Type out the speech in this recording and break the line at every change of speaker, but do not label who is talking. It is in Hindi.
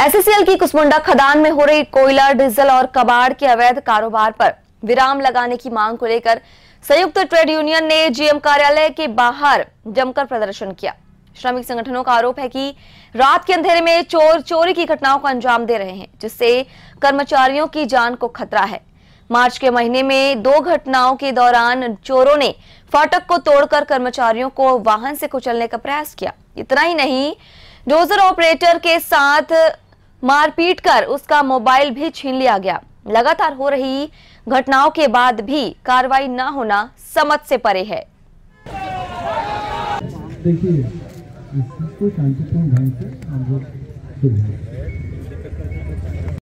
एसएससीएल की कुसमुंडा खदान में हो रही कोयला डीजल और कबाड़ के अवैध कारोबार पर विराम लगाने की मांग को लेकर संयुक्त ट्रेड यूनियन ने जीएम कार्यालय के बाहर जमकर प्रदर्शन किया श्रमिक संगठनों का आरोप है कि रात के अंधेरे में चोर चोरी की घटनाओं को अंजाम दे रहे हैं जिससे कर्मचारियों की जान को खतरा है मार्च के महीने में दो घटनाओं के दौरान चोरों ने फाटक को तोड़कर कर्मचारियों को वाहन से कुचलने का प्रयास किया इतना ही नहीं डोजर ऑपरेटर के साथ मारपीट कर उसका मोबाइल भी छीन लिया गया लगातार हो रही घटनाओं के बाद भी कार्रवाई न होना समझ से परे है
देखिए इसको शांतिपूर्ण ढंग से हम लोग